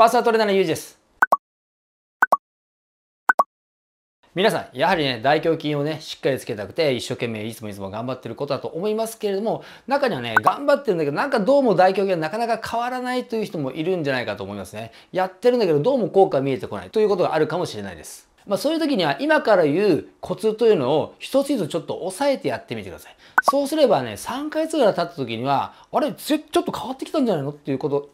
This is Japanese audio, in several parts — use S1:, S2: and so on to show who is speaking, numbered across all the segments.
S1: パーソナルトレーナーのゆうじです。皆さん、やはりね、大胸筋をね、しっかりつけたくて、一生懸命いつもいつも頑張ってることだと思いますけれども、中にはね、頑張ってるんだけど、なんかどうも大胸筋がなかなか変わらないという人もいるんじゃないかと思いますね。やってるんだけど、どうも効果見えてこないということがあるかもしれないです。まあ、そういう時には今から言うコツというのを一つずつちょっと押さえてやってみてください。そうすればね、3ヶ月ぐらい経った時には、あれ、ちょっと変わってきたんじゃないのっていうこと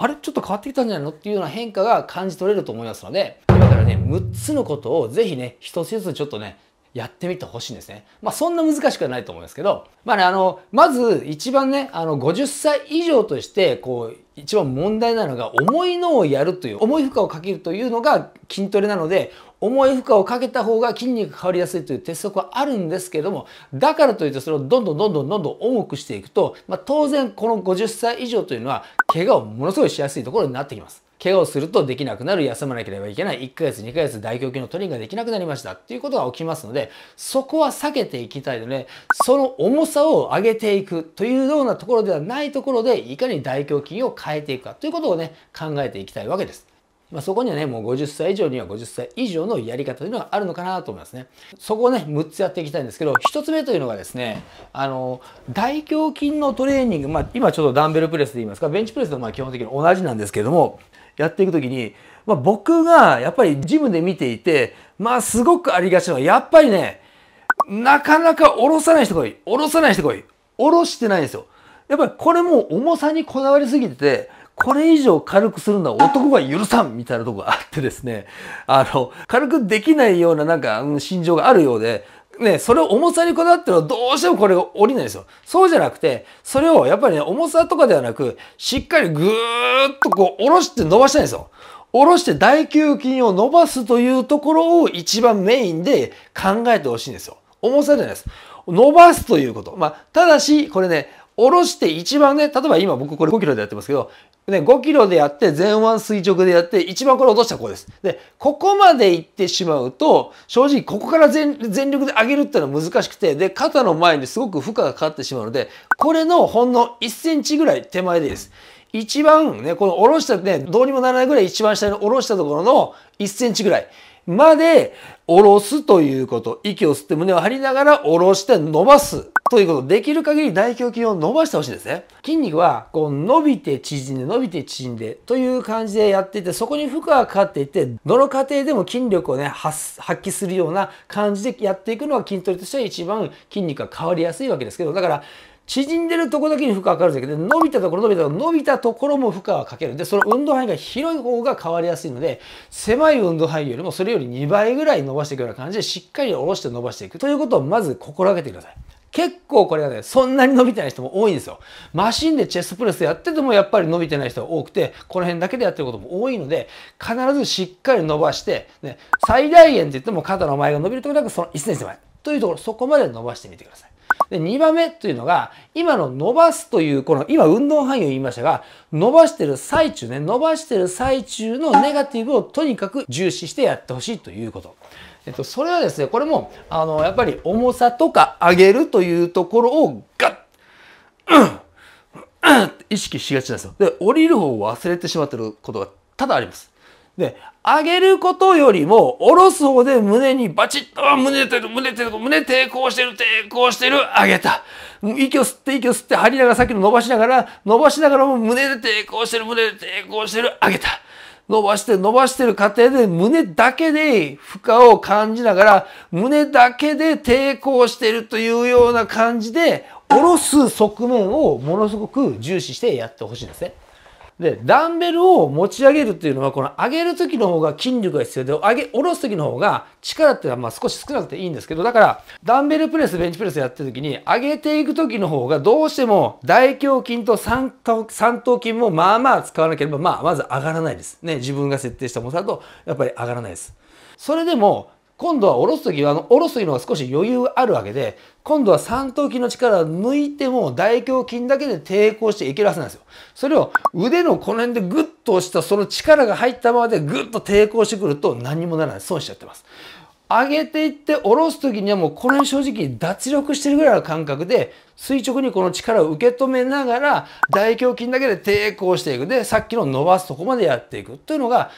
S1: あれちょっと変わってきたんじゃないのっていうような変化が感じ取れると思いますので、今からね、6つのことをぜひね、一つ一つちょっとね、やってみてほしいんですね。まあそんな難しくはないと思いますけど、まあね、あの、まず一番ね、あの、50歳以上として、こう、一番問題なのが、重いのをやるという、重い負荷をかけるというのが筋トレなので、重い負荷をかけた方が筋肉が変わりやすいという鉄則はあるんですけれどもだからといってそれをどんどんどんどんどんどん重くしていくと、まあ、当然この50歳以上というのは怪我をものすごいしやすいところになってきます。怪我をするとできなくなる、休まなければいけない、1ヶ月、2ヶ月大胸筋のトレーニングができなくなりましたっていうことが起きますので、そこは避けていきたいので、その重さを上げていくというようなところではないところで、いかに大胸筋を変えていくかということをね、考えていきたいわけです。まあ、そこにはね、もう50歳以上には50歳以上のやり方というのがあるのかなと思いますね。そこをね、6つやっていきたいんですけど、1つ目というのがですね、あの、大胸筋のトレーニング、まあ、今ちょっとダンベルプレスで言いますか、ベンチプレスとまあ基本的に同じなんですけれども、やっていくときに、まあ、僕がやっぱりジムで見ていて、まあ、すごくありがちなのは、やっぱりね、なかなか下ろさない人来い下ろさない人来いい。下ろしてないんですよ。やっぱりこれも重さにこだわりすぎてて、これ以上軽くするのは男が許さんみたいなとこがあってですね、あの、軽くできないようななんか、うん、心情があるようで、ね、それを重さにこだわってのはどうしてもこれが降りないんですよ。そうじゃなくて、それをやっぱりね、重さとかではなく、しっかりぐーっとこう、下ろして伸ばしたいんですよ。下ろして大胸筋を伸ばすというところを一番メインで考えてほしいんですよ。重さじゃないです。伸ばすということ。まあ、ただし、これね、下ろして一番ね、例えば今僕これ5キロでやってますけど、で、5キロでやって、前腕垂直でやって、一番これ落とした子です。で、ここまで行ってしまうと、正直ここから全力で上げるっていうのは難しくて、で、肩の前にすごく負荷がかかってしまうので、これのほんの1センチぐらい手前でいいです。一番ね、この下ろしたね、どうにもならないぐらい一番下に下ろしたところの1センチぐらいまで下ろすということ。息を吸って胸を張りながら下ろして伸ばす。ということ。できる限り大胸筋を伸ばしてほしいんですね。筋肉は、こう伸びて縮んで、伸びて縮んでという感じでやっていて、そこに負荷がかかっていって、どの過程でも筋力をね、発揮するような感じでやっていくのが筋トレとしては一番筋肉が変わりやすいわけですけど、だから縮んでるとこだけに負荷がかかるんだけど、伸びたところ、伸びたところ、伸びたところも負荷はかける。で、その運動範囲が広い方が変わりやすいので、狭い運動範囲よりもそれより2倍ぐらい伸ばしていくような感じで、しっかり下ろして伸ばしていくということをまず心がけてください。結構これがね、そんなに伸びてない人も多いんですよ。マシンでチェストプレスやっててもやっぱり伸びてない人が多くて、この辺だけでやってることも多いので、必ずしっかり伸ばして、ね、最大限って言っても肩の前が伸びるとこなく、その1センチ前というところ、そこまで伸ばしてみてください。で、2番目というのが、今の伸ばすという、この、今運動範囲を言いましたが、伸ばしてる最中ね、伸ばしてる最中のネガティブをとにかく重視してやってほしいということ。えっと、それはですね、これも、あの、やっぱり重さとか上げるというところをガッ、うん、意識しがちなんですよ。で、降りる方を忘れてしまってることが多々あります。で、上げることよりも、下ろす方で胸にバチッと、胸てる、胸てる、胸抵抗してる、抵抗してる、上げた。息を吸って、息を吸って、張りながら、さっきの伸ばしながら、伸ばしながらも胸で抵抗してる、胸で抵抗してる、上げた。伸ばして伸ばしてる過程で胸だけで負荷を感じながら胸だけで抵抗してるというような感じで下ろす側面をものすごく重視してやってほしいんですね。で、ダンベルを持ち上げるっていうのは、この上げる時の方が筋力が必要で、上げ、下ろす時の方が力っていうのはまあ少し少なくていいんですけど、だから、ダンベルプレス、ベンチプレスやってる時に、上げていく時の方がどうしても大胸筋と三頭筋もまあまあ使わなければ、まあまず上がらないです。ね、自分が設定した重さだと、やっぱり上がらないです。それでも、今度は下ろす時はあの下ろすのが少し余裕あるわけで今度は三頭筋の力を抜いても大胸筋だけで抵抗していけるはずなんですよそれを腕のこの辺でグッと押したその力が入ったままでグッと抵抗してくると何にもならない損しちゃってます上げていって下ろす時にはもうこれに正直脱力してるぐらいの感覚で垂直にこの力を受け止めながら大胸筋だけで抵抗していくでさっきの伸ばすとこまでやっていくというのが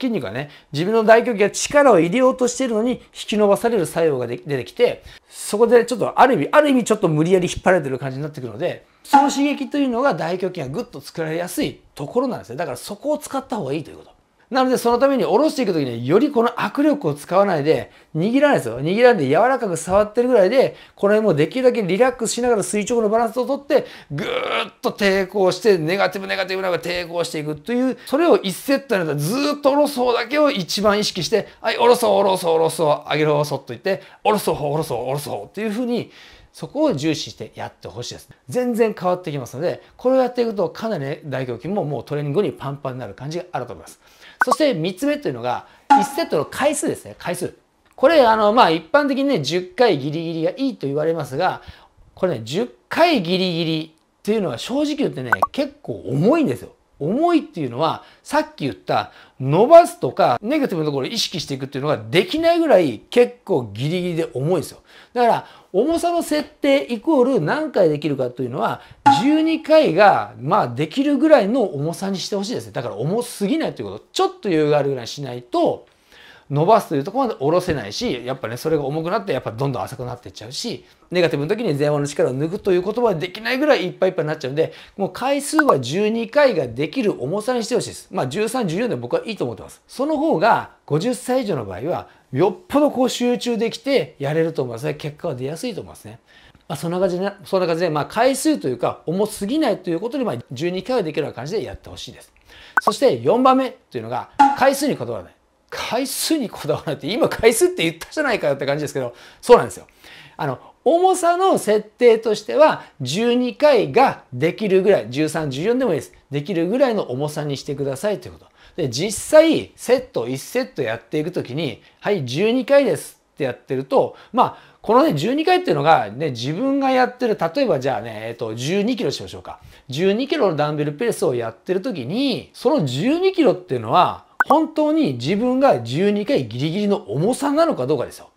S1: 筋肉がね自分の大胸筋が力を入れようとしているのに引き伸ばされる作用が出てきてそこでちょっとある意味ある意味ちょっと無理やり引っ張られてる感じになってくるのでその刺激というのが大胸筋がぐっと作られやすいところなんですねだからそこを使った方がいいということ。なのでそのために下ろしていくときによりこの握力を使わないで握らないですよ。握らないで柔らかく触ってるぐらいで、この辺もできるだけリラックスしながら垂直のバランスをとって、ぐーっと抵抗して、ネガティブネガティブながら抵抗していくという、それを1セットになったずーっと下ろそうだけを一番意識して、はい、下ろそう、下ろそう、下ろそう、上げろ、そっと言って、下ろそう、下ろそう、下ろそうっていうふうに、そこを重視してやってほしいです。全然変わってきますので、これをやっていくとかなり、ね、大胸筋ももうトレーニング後にパンパンになる感じがあると思います。そして3つ目というのが、1セットの回数ですね、回数。これ、あの、まあ、一般的にね、10回ギリギリがいいと言われますが、これね、10回ギリギリっていうのは正直言ってね、結構重いんですよ。思いっていうのは、さっき言った伸ばすとか、ネガティブなところを意識していくっていうのができないぐらい結構ギリギリで重いですよ。だから、重さの設定イコール何回できるかというのは、12回が、まあ、できるぐらいの重さにしてほしいですね。だから重すぎないということ。ちょっと余裕があるぐらいにしないと、伸ばすというとこまで下ろせないしやっぱねそれが重くなってやっぱどんどん浅くなっていっちゃうしネガティブの時に前腕の力を抜くということはできないぐらいいっぱいいっぱいになっちゃうんでもう回数は12回ができる重さにしてほしいです。まあ1314で僕はいいと思ってます。その方が50歳以上の場合はよっぽどこう集中できてやれると思いますね。結果は出やすいと思いますね。まあ、そんな感じで、そんな感じで、まあ、回数というか、重すぎないということで、まあ、12回はできるような感じでやってほしいです。そして4番目というのが、回数にこだわらない。回数にこだわらないって、今回数って言ったじゃないかって感じですけど、そうなんですよ。あの、重さの設定としては12回ができるぐらい、13、14でもいいです。できるぐらいの重さにしてくださいということ。で、実際、セット、1セットやっていくときに、はい、12回ですってやってると、まあ、このね、12回っていうのが、ね、自分がやってる、例えばじゃあね、えっと、12キロしましょうか。12キロのダンベルプレスをやってるときに、その12キロっていうのは、本当に自分が12回ギリギリの重さなのかどうかですよ。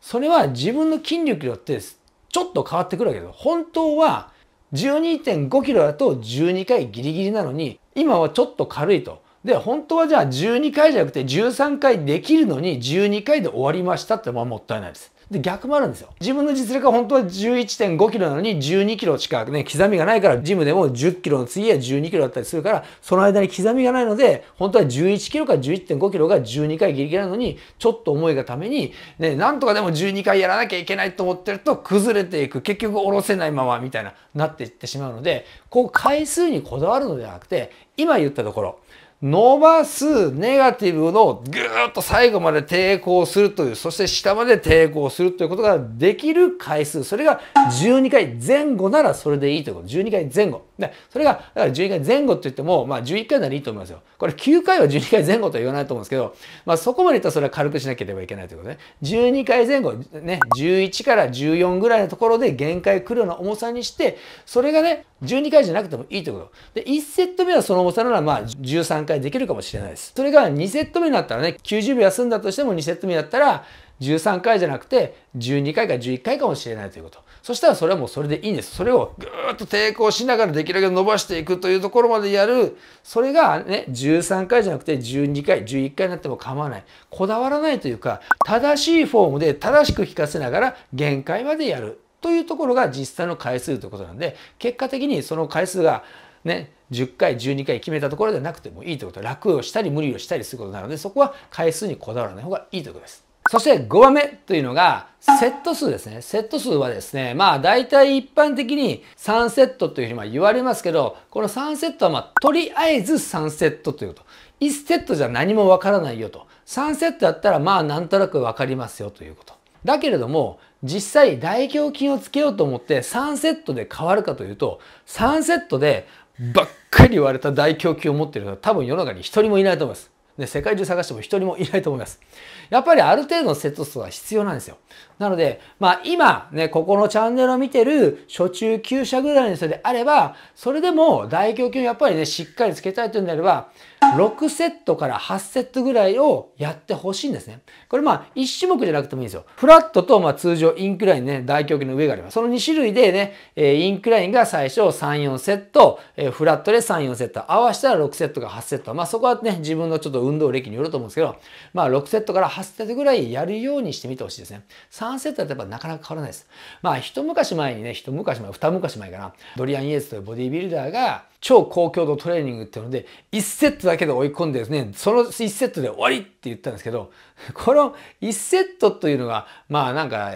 S1: それは自分の筋力によってちょっと変わってくるわけです。本当は12.5キロだと12回ギリギリなのに、今はちょっと軽いと。で、本当はじゃあ12回じゃなくて13回できるのに12回で終わりましたってのはもったいないです。で、逆もあるんですよ。自分の実力は本当は11.5キロなのに12キロしかね、刻みがないから、ジムでも10キロの次は12キロだったりするから、その間に刻みがないので、本当は11キロか11.5キロが12回ギリギリなのに、ちょっと重いがために、ね、なんとかでも12回やらなきゃいけないと思ってると、崩れていく。結局下ろせないままみたいな、なっていってしまうので、こう回数にこだわるのではなくて、今言ったところ、伸ばすネガティブのぐーっと最後まで抵抗するという、そして下まで抵抗するということができる回数。それが12回前後ならそれでいいということ。12回前後。で、それが、だから12回前後って言っても、まあ11回ならいいと思いますよ。これ9回は12回前後とは言わないと思うんですけど、まあそこまでいったらそれは軽くしなければいけないということね。12回前後、ね、11から14ぐらいのところで限界来るような重さにして、それがね、12回じゃなくてもいいということ。で、1セット目はその重さならまあ13回できるかもしれないです。それが2セット目になったらね、90秒休んだとしても2セット目だったら、13回じゃなくて12回か11回かもしれないということ。そしたらそれはもうそれでいいんです。それをぐーっと抵抗しながらできるだけ伸ばしていくというところまでやる。それがね、13回じゃなくて12回、11回になっても構わない。こだわらないというか、正しいフォームで正しく効かせながら限界までやる。というところが実際の回数ということなんで、結果的にその回数がね、10回、12回決めたところでなくてもいいということ、楽をしたり無理をしたりすることなので、そこは回数にこだわらない方がいいということです。そして5番目というのが、セット数ですね。セット数はですね、まあ大体一般的に3セットというふうにま言われますけど、この3セットはまあとりあえず3セットということ。1セットじゃ何もわからないよと。3セットだったらまあなんとなくわかりますよということ。だけれども、実際、大胸筋をつけようと思って3セットで変わるかというと、3セットでばっかり言われた大胸筋を持ってる人は多分世の中に一人もいないと思います。ね、世界中探しても一人もいないと思います。やっぱりある程度のセット数は必要なんですよ。なので、まあ今、ね、ここのチャンネルを見てる初中級者ぐらいの人であれば、それでも大胸筋をやっぱりね、しっかりつけたいというんであれば、6セットから8セットぐらいをやってほしいんですね。これまあ1種目じゃなくてもいいんですよ。フラットとまあ通常インクラインね、大胸筋の上があります。その2種類でね、インクラインが最初3、4セット、フラットで3、4セット、合わせたら6セットか8セット。まあそこはね、自分のちょっと運動歴によると思うんですけど、まあ、6セットから8セットぐらいやるようにしてみてほしいですね。3セットだとやっぱなかなか変わらないです。まあ、一昔前にね、一昔前、二昔前かな、ドリアン・イエスというボディービルダーが、超高強度トレーニングっていうので、1セットだけで追い込んでですね、その1セットで終わりって言ったんですけど、この1セットというのが、まあなんか、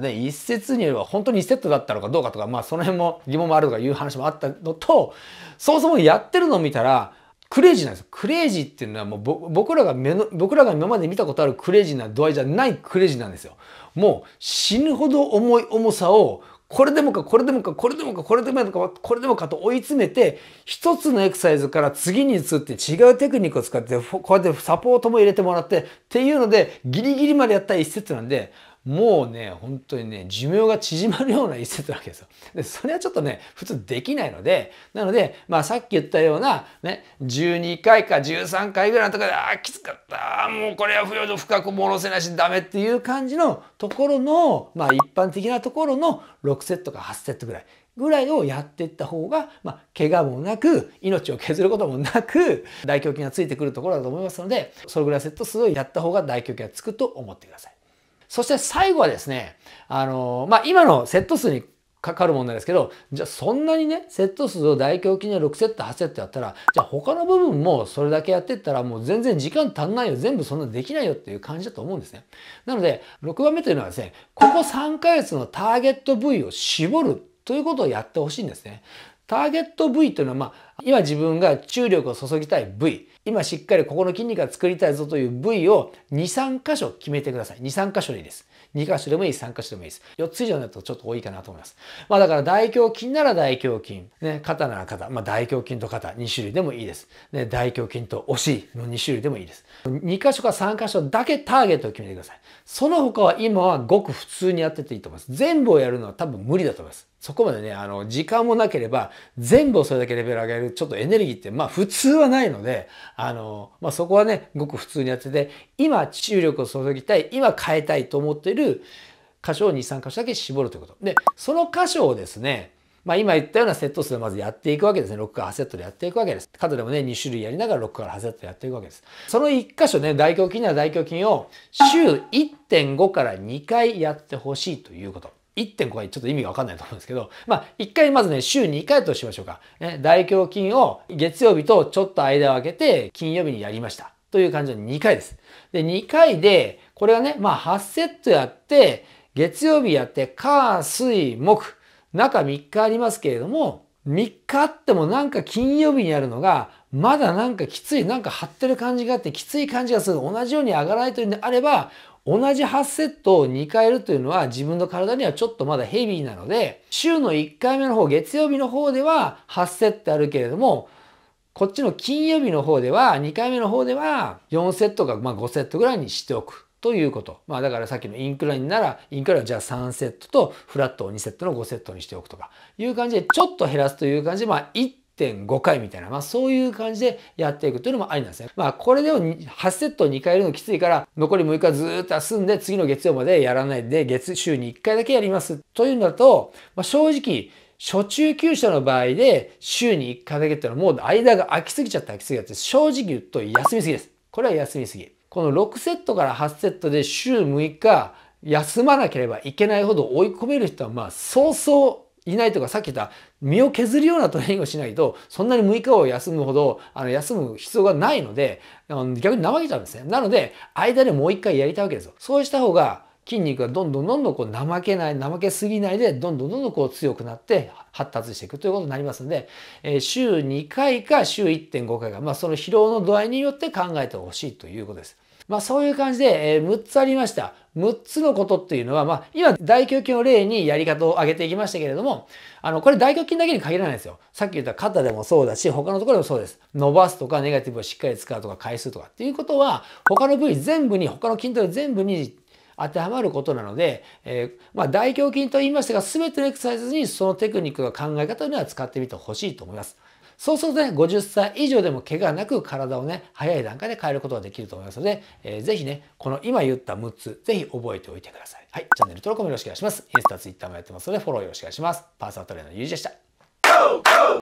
S1: ね、一説によれば本当に1セットだったのかどうかとか、まあその辺も疑問もあるとかいう話もあったのと、そもそもやってるのを見たら、クレイジーなんですよ。クレイジーっていうのはもう僕らが目の、僕らが今まで見たことあるクレイジーな度合いじゃないクレイジーなんですよ。もう死ぬほど重い重さをこれでもかこれでもかこれでもかこれでもかこれでもかと追い詰めて一つのエクササイズから次に移って違うテクニックを使ってこうやってサポートも入れてもらってっていうのでギリギリまでやった一節なんでもうね、本当にね、寿命が縮まるような一節なわけですよ。で、それはちょっとね、普通できないので、なので、まあさっき言ったような、ね、12回か13回ぐらいのところで、ああ、きつかった、もうこれは不要の深く戻せないしダメっていう感じのところの、まあ一般的なところの6セットか8セットぐらい。ぐらいをやっていった方が、まあ、怪我もなく、命を削ることもなく、大胸筋がついてくるところだと思いますので、それぐらいセット数をやった方が大胸筋がつくと思ってください。そして最後はですね、あの、まあ、今のセット数にかかる問題ですけど、じゃあそんなにね、セット数を大胸筋で6セット、8セットやったら、じゃあ他の部分もそれだけやってったらもう全然時間足んないよ、全部そんなできないよっていう感じだと思うんですね。なので、6番目というのはですね、ここ3ヶ月のターゲット部位を絞るということをやってほしいんですね。ターゲット部位というのは、まあ、今自分が注力を注ぎたい部位、今しっかりここの筋肉が作りたいぞという部位を2、3箇所決めてください。2、3箇所でいいです。2箇所でもいい、3箇所でもいいです。4つ以上になるとちょっと多いかなと思います。まあだから大胸筋なら大胸筋、ね、肩なら肩、まあ大胸筋と肩2種類でもいいです。ね、大胸筋とお尻の2種類でもいいです。2箇所か3箇所だけターゲットを決めてください。その他は今はごく普通にやってていいと思います。全部をやるのは多分無理だと思います。そこまでね、あの、時間もなければ、全部をそれだけレベル上げる、ちょっとエネルギーって、まあ普通はないので、あの、まあそこはね、ごく普通にやってて、今注力を注ぎたい、今変えたいと思っている箇所を2、3箇所だけ絞るということ。で、その箇所をですね、まあ今言ったようなセット数でまずやっていくわけですね。6から8セットでやっていくわけです。角でもね、2種類やりながら6から8セットやっていくわけです。その1箇所ね、大胸筋には大胸筋を週1.5から2回やってほしいということ。1.5はちょっと意味がわかんないと思うんですけど、まあ、1回まずね、週2回としましょうか。ね、大胸筋を月曜日とちょっと間を空けて、金曜日にやりました。という感じの2回です。で、2回で、これはね、まあ、8セットやって、月曜日やって、火、水、木、中3日ありますけれども、3日あってもなんか金曜日にやるのが、まだなんかきつい、なんか張ってる感じがあって、きつい感じがする。同じように上がらないというんであれば、同じ8セットを2回やるというのは自分の体にはちょっとまだヘビーなので、週の1回目の方、月曜日の方では8セットあるけれども、こっちの金曜日の方では、2回目の方では4セットか、ま5セットぐらいにしておく。ということ。まあだからさっきのインクラインなら、インクラインはじゃあ3セットとフラットを2セットの5セットにしておくとか、いう感じでちょっと減らすという感じで、まあ1.5回みたいな、まあそういう感じでやっていくというのもありなんですね。まあこれでも8セット2回やるのきついから、残り6日ずっと休んで次の月曜までやらないで、月、週に1回だけやりますというのだと、まあ正直、初中級者の場合で週に1回だけっていうのはもう間が空きすぎちゃった空きすぎちゃって、正直言うと休みすぎです。これは休みすぎ。この6セットから8セットで週6日休まなければいけないほど追い込める人はまあそうそういないとかさっき言った身を削るようなトレーニングをしないと、そんなに6日を休むほど、あの、休む必要がないので、逆に怠けちゃうんですね。なので、間でもう一回やりたいわけですよ。そうした方が、筋肉がどんどんどんどんこう怠けない、怠けすぎないで、どんどんどんどんこう強くなって発達していくということになりますので、えー、週2回か週1.5回が、まあその疲労の度合いによって考えてほしいということです。まあそういう感じで、えー、6つありました。6つのことっていうのは、まあ、今、大胸筋を例にやり方を挙げていきましたけれども、あの、これ大胸筋だけに限らないですよ。さっき言った肩でもそうだし、他のところでもそうです。伸ばすとか、ネガティブをしっかり使うとか、回数とかっていうことは、他の部位全部に、他の筋トレ全部に当てはまることなので、えー、まあ、大胸筋と言いましたが、全てのエクササイズにそのテクニックの考え方というのは使ってみてほしいと思います。そうするとね、50歳以上でも怪我なく体をね、早い段階で変えることができると思いますので、えー、ぜひね、この今言った6つ、ぜひ覚えておいてください。はい、チャンネル登録もよろしくお願いします。インスタ、ツイッターもやってますので、フォローよろしくお願いします。パーソナルトレーナーのゆうじでした。